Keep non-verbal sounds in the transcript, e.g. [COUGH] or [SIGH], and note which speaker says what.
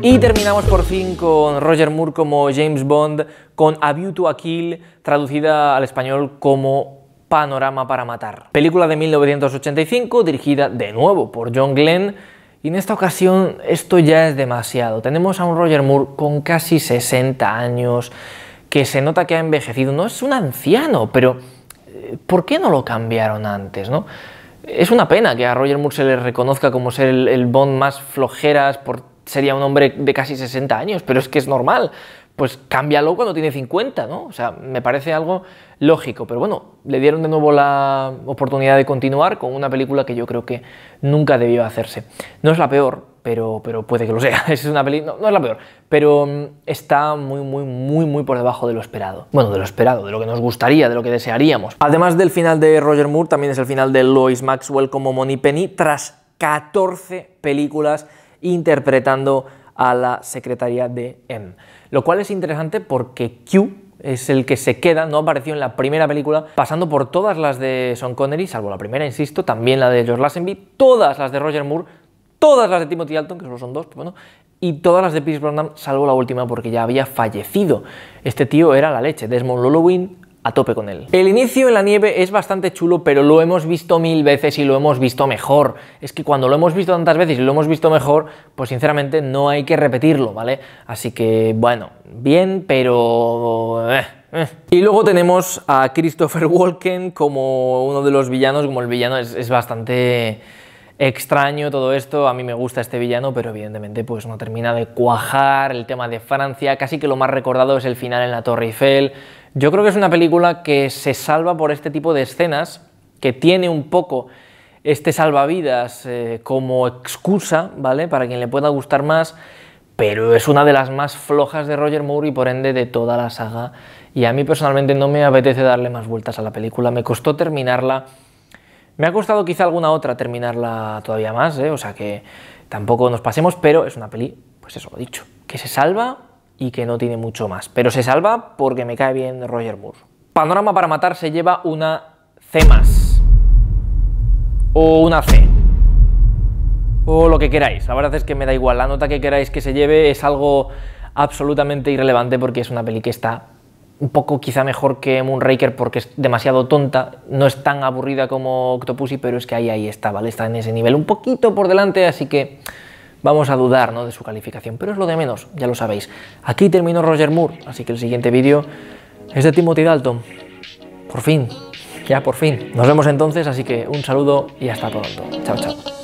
Speaker 1: Y terminamos por fin con Roger Moore como James Bond, con A View to a Kill, traducida al español como Panorama para Matar. Película de 1985, dirigida de nuevo por John Glenn, y en esta ocasión esto ya es demasiado. Tenemos a un Roger Moore con casi 60 años, que se nota que ha envejecido. No es un anciano, pero eh, ¿por qué no lo cambiaron antes? ¿no? Es una pena que a Roger Moore se le reconozca como ser el, el Bond más flojeras por sería un hombre de casi 60 años, pero es que es normal. Pues cámbialo cuando tiene 50, ¿no? O sea, me parece algo lógico. Pero bueno, le dieron de nuevo la oportunidad de continuar con una película que yo creo que nunca debió hacerse. No es la peor, pero, pero puede que lo sea. [LAUGHS] Es una peli, no, no es la peor, pero mm, está muy, muy, muy, muy por debajo de lo esperado. Bueno, de lo esperado, de lo que nos gustaría, de lo que desearíamos. Además del final de Roger Moore, también es el final de Lois Maxwell como Moni Penny tras 14 películas interpretando a la secretaria de M. Lo cual es interesante porque Q es el que se queda, no apareció en la primera película, pasando por todas las de Sean Connery, salvo la primera, insisto, también la de George Lassenby todas las de Roger Moore, todas las de Timothy Dalton, que solo son dos, bueno, y todas las de Pierce Brosnan, salvo la última porque ya había fallecido. Este tío era la leche. Desmond Lulowin, a tope con él. El inicio en la nieve es bastante chulo, pero lo hemos visto mil veces y lo hemos visto mejor. Es que cuando lo hemos visto tantas veces y lo hemos visto mejor, pues sinceramente no hay que repetirlo, ¿vale? Así que, bueno, bien, pero... Eh, eh. Y luego tenemos a Christopher Walken como uno de los villanos, como el villano es bastante extraño todo esto, a mí me gusta este villano, pero evidentemente pues no termina de cuajar el tema de Francia, casi que lo más recordado es el final en la Torre Eiffel. Yo creo que es una película que se salva por este tipo de escenas, que tiene un poco este salvavidas eh, como excusa, ¿vale? Para quien le pueda gustar más, pero es una de las más flojas de Roger Moore y por ende de toda la saga. Y a mí personalmente no me apetece darle más vueltas a la película, me costó terminarla me ha costado quizá alguna otra terminarla todavía más, ¿eh? o sea que tampoco nos pasemos, pero es una peli, pues eso lo dicho, que se salva y que no tiene mucho más. Pero se salva porque me cae bien Roger Moore. Panorama para matar se lleva una C O una C. O lo que queráis. La verdad es que me da igual. La nota que queráis que se lleve es algo absolutamente irrelevante porque es una peli que está un poco quizá mejor que Moonraker porque es demasiado tonta, no es tan aburrida como Octopussy, pero es que ahí, ahí está, ¿vale? Está en ese nivel un poquito por delante, así que vamos a dudar ¿no? de su calificación, pero es lo de menos, ya lo sabéis. Aquí terminó Roger Moore, así que el siguiente vídeo es de Timothy Dalton. Por fin, ya por fin. Nos vemos entonces, así que un saludo y hasta pronto. Chao, chao.